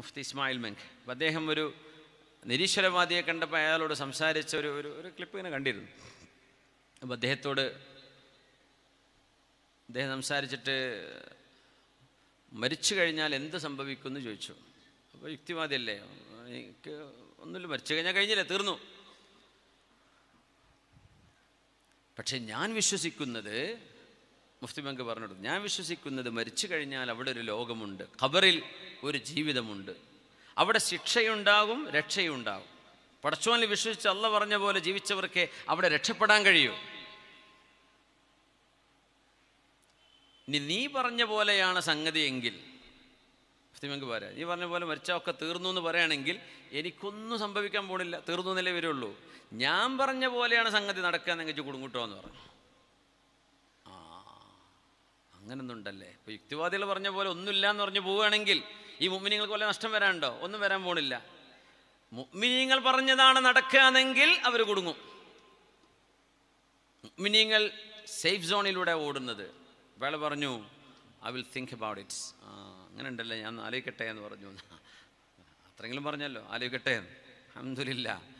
മുഫ്തി ഇസ്മായിൽ മെങ്ക് അപ്പം അദ്ദേഹം ഒരു നിരീശ്വരവാദിയെ കണ്ടപ്പോൾ അയാളോട് സംസാരിച്ച ഒരു ഒരു ഒരു ക്ലിപ്പ് ഇങ്ങനെ കണ്ടിരുന്നു അപ്പോൾ അദ്ദേഹത്തോട് അദ്ദേഹം സംസാരിച്ചിട്ട് മരിച്ചു കഴിഞ്ഞാൽ എന്ത് സംഭവിക്കുമെന്ന് ചോദിച്ചു അപ്പോൾ യുക്തിവാദിയല്ലേ എനിക്ക് ഒന്നുമില്ല മരിച്ചു കഴിഞ്ഞാൽ കഴിഞ്ഞില്ല തീർന്നു പക്ഷെ ഞാൻ വിശ്വസിക്കുന്നത് മുഫ്തി ബങ്ക് പറഞ്ഞു ഞാൻ വിശ്വസിക്കുന്നത് മരിച്ചു കഴിഞ്ഞാൽ അവിടെ ഒരു ലോകമുണ്ട് ഖബറിൽ ഒരു ജീവിതമുണ്ട് അവിടെ ശിക്ഷയുണ്ടാകും രക്ഷയുണ്ടാകും പടച്ചോനിൽ വിശ്വസിച്ച് അല്ല പറഞ്ഞ പോലെ ജീവിച്ചവർക്ക് അവിടെ രക്ഷപ്പെടാൻ കഴിയൂ ഇനി നീ പറഞ്ഞ പോലെയാണ് സംഗതിയെങ്കിൽ ഫിത്തിമങ്ക് പറയാം നീ പറഞ്ഞ പോലെ ഒക്കെ തീർന്നു എന്ന് പറയുകയാണെങ്കിൽ എനിക്കൊന്നും സംഭവിക്കാൻ പോണില്ല തീർന്നു എന്നല്ലേ വരുള്ളൂ ഞാൻ പറഞ്ഞ പോലെയാണ് സംഗതി നടക്കുക എന്നെങ്കിൽ കുടുങ്ങിട്ടോ എന്ന് പറഞ്ഞു ആ അങ്ങനൊന്നുണ്ടല്ലേ ഇപ്പൊ യുക്തിവാദികൾ പറഞ്ഞ പോലെ ഒന്നുമില്ല എന്ന് പറഞ്ഞു പോവുകയാണെങ്കിൽ ഈ മുമ്മിനിങ്ങൾക്ക് വല്ല നഷ്ടം വരാനുണ്ടോ ഒന്നും വരാൻ പോണില്ല മുമ്മിനിങ്ങൾ പറഞ്ഞതാണ് നടക്കുകയാണെങ്കിൽ അവർ കുടുങ്ങും മുമ്മിനിങ്ങൾ സേഫ് സോണിലൂടെ ഓടുന്നത് വേള പറഞ്ഞു I will think about it's അങ്ങനെ ഉണ്ടല്ലേ ഞാൻ ആലോചിക്കട്ടെ എന്ന് പറഞ്ഞു അത്രയെങ്കിലും പറഞ്ഞല്ലോ ആലോചിക്കട്ടെ അഹമ്മദില്ല